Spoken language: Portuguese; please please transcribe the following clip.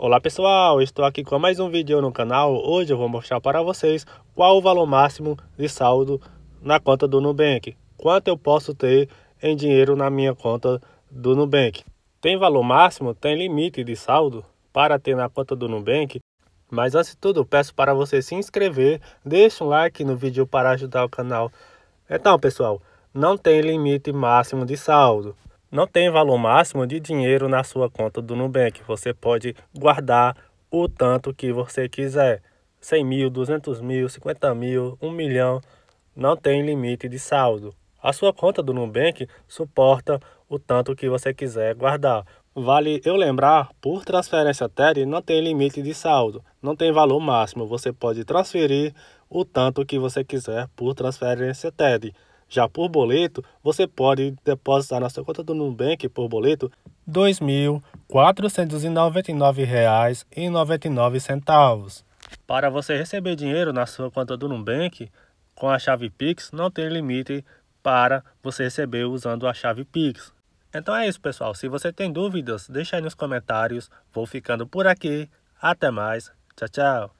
Olá pessoal, estou aqui com mais um vídeo no canal. Hoje eu vou mostrar para vocês qual o valor máximo de saldo na conta do Nubank. Quanto eu posso ter em dinheiro na minha conta do Nubank. Tem valor máximo, tem limite de saldo para ter na conta do Nubank. Mas antes de tudo, peço para você se inscrever, deixe um like no vídeo para ajudar o canal. Então pessoal, não tem limite máximo de saldo não tem valor máximo de dinheiro na sua conta do Nubank. Você pode guardar o tanto que você quiser. 100 mil, 200 mil, 50 mil, 1 milhão. Não tem limite de saldo. A sua conta do Nubank suporta o tanto que você quiser guardar. Vale eu lembrar, por transferência TED não tem limite de saldo, não tem valor máximo. Você pode transferir o tanto que você quiser por transferência TED. Já por boleto, você pode depositar na sua conta do Nubank por boleto R$ 2.499,99. Para você receber dinheiro na sua conta do Nubank, com a chave Pix não tem limite para você receber usando a chave Pix. Então é isso, pessoal. Se você tem dúvidas, deixa aí nos comentários. Vou ficando por aqui. Até mais. Tchau, tchau.